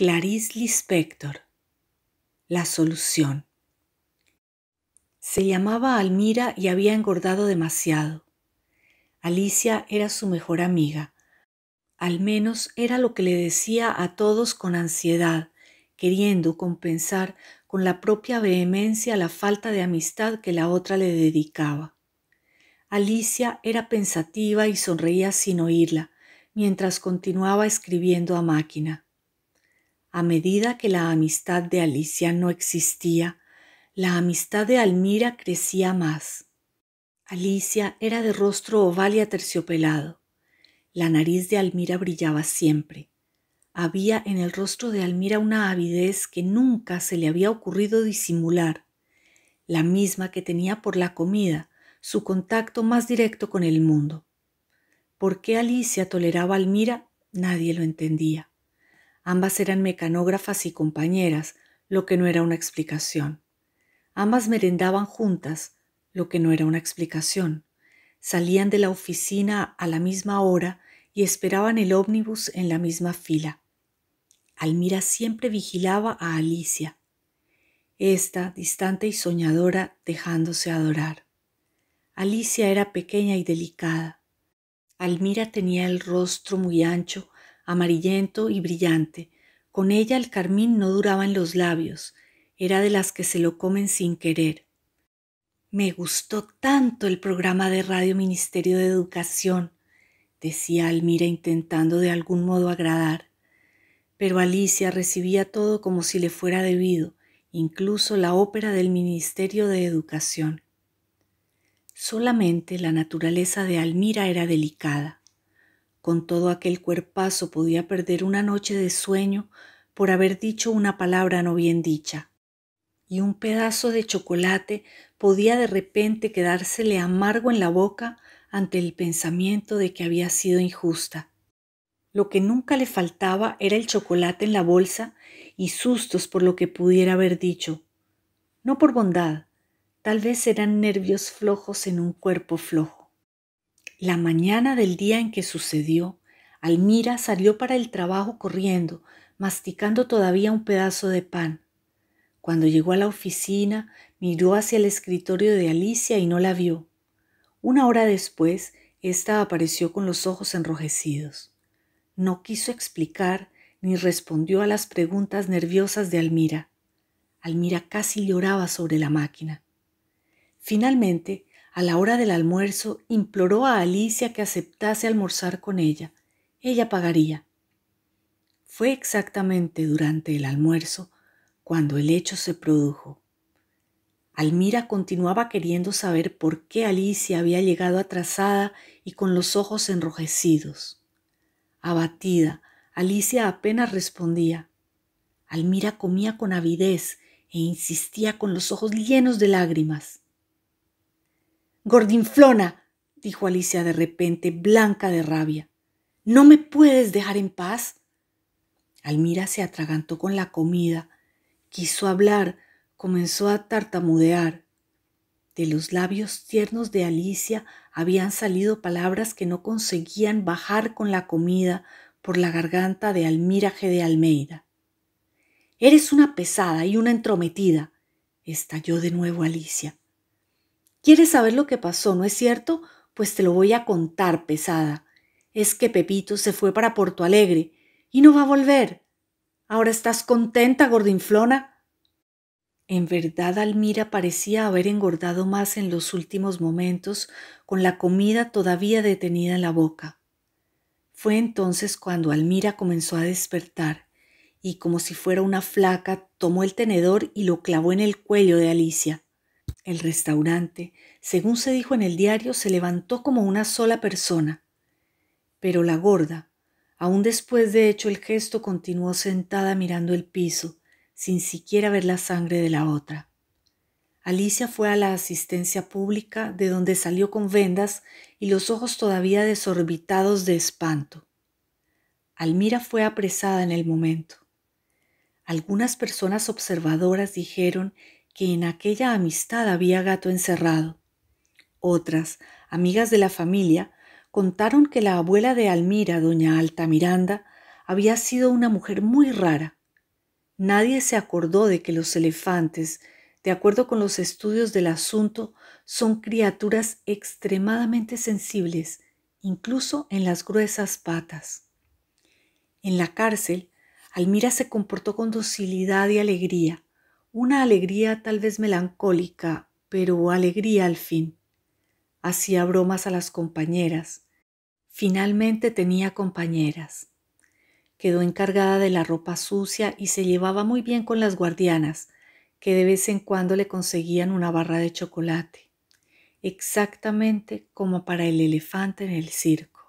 Clarice Lispector. La solución. Se llamaba Almira y había engordado demasiado. Alicia era su mejor amiga. Al menos era lo que le decía a todos con ansiedad, queriendo compensar con la propia vehemencia la falta de amistad que la otra le dedicaba. Alicia era pensativa y sonreía sin oírla, mientras continuaba escribiendo a máquina. A medida que la amistad de Alicia no existía, la amistad de Almira crecía más. Alicia era de rostro oval y aterciopelado. La nariz de Almira brillaba siempre. Había en el rostro de Almira una avidez que nunca se le había ocurrido disimular, la misma que tenía por la comida, su contacto más directo con el mundo. ¿Por qué Alicia toleraba a Almira? Nadie lo entendía. Ambas eran mecanógrafas y compañeras, lo que no era una explicación. Ambas merendaban juntas, lo que no era una explicación. Salían de la oficina a la misma hora y esperaban el ómnibus en la misma fila. Almira siempre vigilaba a Alicia, esta distante y soñadora dejándose adorar. Alicia era pequeña y delicada. Almira tenía el rostro muy ancho amarillento y brillante. Con ella el carmín no duraba en los labios, era de las que se lo comen sin querer. Me gustó tanto el programa de Radio Ministerio de Educación, decía Almira intentando de algún modo agradar. Pero Alicia recibía todo como si le fuera debido, incluso la ópera del Ministerio de Educación. Solamente la naturaleza de Almira era delicada. Con todo aquel cuerpazo podía perder una noche de sueño por haber dicho una palabra no bien dicha. Y un pedazo de chocolate podía de repente quedársele amargo en la boca ante el pensamiento de que había sido injusta. Lo que nunca le faltaba era el chocolate en la bolsa y sustos por lo que pudiera haber dicho. No por bondad, tal vez eran nervios flojos en un cuerpo flojo. La mañana del día en que sucedió, Almira salió para el trabajo corriendo, masticando todavía un pedazo de pan. Cuando llegó a la oficina, miró hacia el escritorio de Alicia y no la vio. Una hora después, ésta apareció con los ojos enrojecidos. No quiso explicar ni respondió a las preguntas nerviosas de Almira. Almira casi lloraba sobre la máquina. Finalmente, a la hora del almuerzo imploró a Alicia que aceptase almorzar con ella. Ella pagaría. Fue exactamente durante el almuerzo cuando el hecho se produjo. Almira continuaba queriendo saber por qué Alicia había llegado atrasada y con los ojos enrojecidos. Abatida, Alicia apenas respondía. Almira comía con avidez e insistía con los ojos llenos de lágrimas. Gordinflona, dijo Alicia de repente, blanca de rabia. ¿No me puedes dejar en paz? Almira se atragantó con la comida, quiso hablar, comenzó a tartamudear. De los labios tiernos de Alicia habían salido palabras que no conseguían bajar con la comida por la garganta de Almira de Almeida. Eres una pesada y una entrometida, estalló de nuevo Alicia. ¿Quieres saber lo que pasó, no es cierto? Pues te lo voy a contar, pesada. Es que Pepito se fue para Porto Alegre y no va a volver. ¿Ahora estás contenta, gordinflona? En verdad, Almira parecía haber engordado más en los últimos momentos, con la comida todavía detenida en la boca. Fue entonces cuando Almira comenzó a despertar, y como si fuera una flaca, tomó el tenedor y lo clavó en el cuello de Alicia. El restaurante, según se dijo en el diario, se levantó como una sola persona. Pero la gorda, aún después de hecho el gesto, continuó sentada mirando el piso, sin siquiera ver la sangre de la otra. Alicia fue a la asistencia pública, de donde salió con vendas y los ojos todavía desorbitados de espanto. Almira fue apresada en el momento. Algunas personas observadoras dijeron que en aquella amistad había gato encerrado. Otras, amigas de la familia, contaron que la abuela de Almira, doña Alta Miranda, había sido una mujer muy rara. Nadie se acordó de que los elefantes, de acuerdo con los estudios del asunto, son criaturas extremadamente sensibles, incluso en las gruesas patas. En la cárcel, Almira se comportó con docilidad y alegría, una alegría tal vez melancólica, pero alegría al fin. Hacía bromas a las compañeras. Finalmente tenía compañeras. Quedó encargada de la ropa sucia y se llevaba muy bien con las guardianas, que de vez en cuando le conseguían una barra de chocolate, exactamente como para el elefante en el circo.